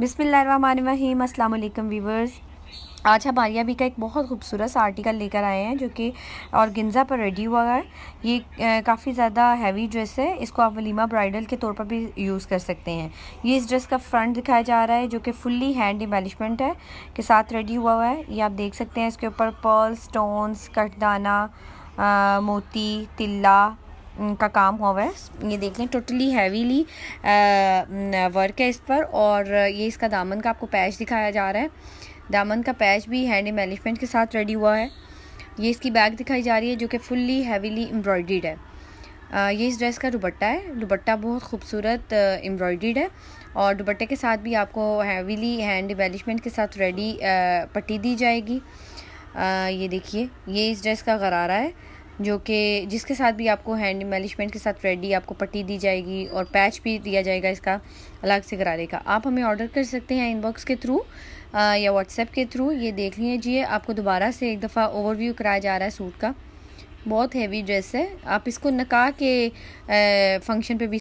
बिसमीम अल्लाम वीवर्स आज हम आर्याबी का एक बहुत खूबसूरत सा आर्टिकल लेकर आए हैं जो कि और गिंजा पर रेडी हुआ है ये काफ़ी ज़्यादा हैवी ड्रेस है इसको आप वलीमा ब्राइडल के तौर पर भी यूज़ कर सकते हैं ये इस ड्रेस का फ्रंट दिखाया जा रहा है जो कि फुल्ली हैंड एम्बेलिशमेंट है के साथ रेडी हुआ हुआ है ये आप देख सकते हैं इसके ऊपर पर्ल स्टोन्स कटदाना मोती तिल्ला का काम हुआ है ये देख लें टोटली हैवीली वर्क है इस पर और ये इसका दामन का आपको पैच दिखाया जा रहा है दामन का पैच भी हैंड एम्बेलिशमेंट के साथ रेडी हुआ है ये इसकी बैग दिखाई जा रही है जो कि फुल्ली हैवीली एम्ब्रॉयड है आ, ये इस ड्रेस का दुबट्टा है दुबट्टा बहुत खूबसूरत एम्ब्रॉयड है और दुबट्टे के साथ भी आपको हैवीली हैंड एम्बेलिशमेंट के साथ रेडी पट्टी दी जाएगी आ, ये देखिए ये इस ड्रेस का गरारा है जो कि जिसके साथ भी आपको हैंड मैनेजमेंट के साथ रेडी आपको पट्टी दी जाएगी और पैच भी दिया जाएगा इसका अलग से गरारे का आप हमें ऑर्डर कर सकते हैं इनबॉक्स के थ्रू या व्हाट्सएप के थ्रू ये देख लीजिए आपको दोबारा से एक दफ़ा ओवरव्यू कराया जा रहा है सूट का बहुत हैवी ड्रेस है आप इसको नका के फंक्शन पे भी